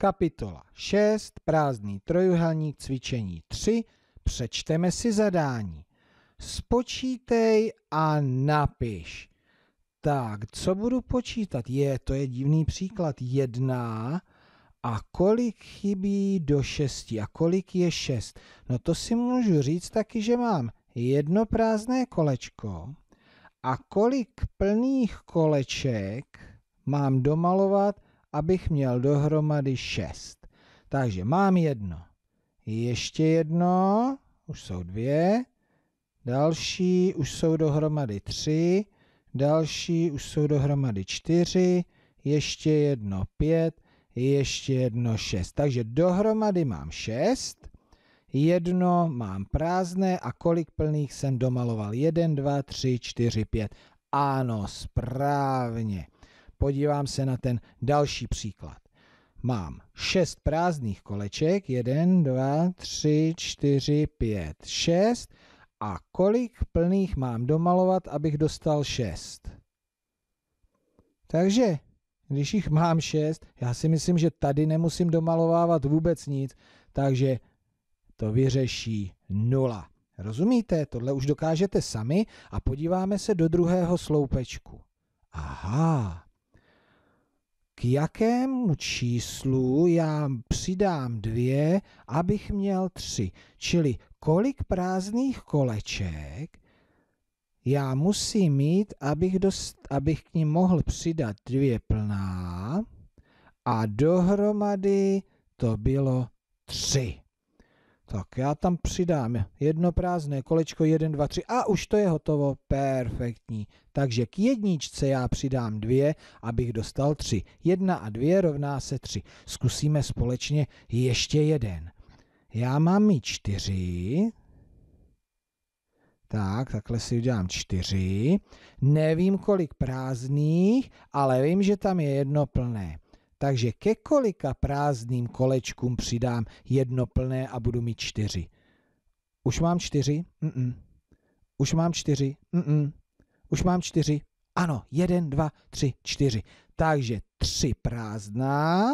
Kapitola 6, prázdný trojuhelník, cvičení 3, přečteme si zadání. Spočítej a napiš. Tak, co budu počítat? Je, to je divný příklad. Jedná a kolik chybí do šesti a kolik je šest? No to si můžu říct taky, že mám jedno prázdné kolečko a kolik plných koleček mám domalovat abych měl dohromady šest. Takže mám jedno. Ještě jedno, už jsou dvě. Další už jsou dohromady tři. Další už jsou dohromady čtyři. Ještě jedno pět. Ještě jedno šest. Takže dohromady mám šest. Jedno mám prázdné a kolik plných jsem domaloval? Jeden, dva, tři, čtyři, pět. Ano, správně. Podívám se na ten další příklad. Mám šest prázdných koleček, 1, 2, 3, 4, 5, 6 a kolik plných mám domalovat, abych dostal 6. Takže, když jich mám 6, já si myslím, že tady nemusím domalovávat vůbec nic, takže to vyřeší 0. Rozumíte? Tohle už dokážete sami a podíváme se do druhého sloupečku. Aha, k jakému číslu já přidám dvě, abych měl tři. Čili kolik prázdných koleček já musím mít, abych, dost, abych k ním mohl přidat dvě plná a dohromady to bylo tři. Tak já tam přidám jedno prázdné kolečko, 1, 2, 3 a už to je hotovo, perfektní. Takže k jedničce já přidám dvě, abych dostal tři. Jedna a dvě rovná se tři. Zkusíme společně ještě jeden. Já mám mít čtyři. Tak, takhle si udělám čtyři. Nevím, kolik prázdných, ale vím, že tam je jedno plné. Takže ke kolika prázdným kolečkům přidám jedno plné a budu mít čtyři? Už mám čtyři? Mm-mm. Už mám čtyři? Mm-mm. Už mám čtyři? Ano, jeden, dva, tři, čtyři. Takže tři prázdná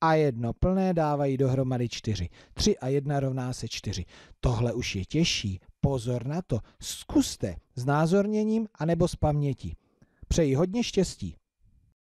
a jedno plné dávají dohromady čtyři. Tři a jedna rovná se čtyři. Tohle už je těžší. Pozor na to. Zkuste s názorněním anebo s pamětí. Přeji hodně štěstí.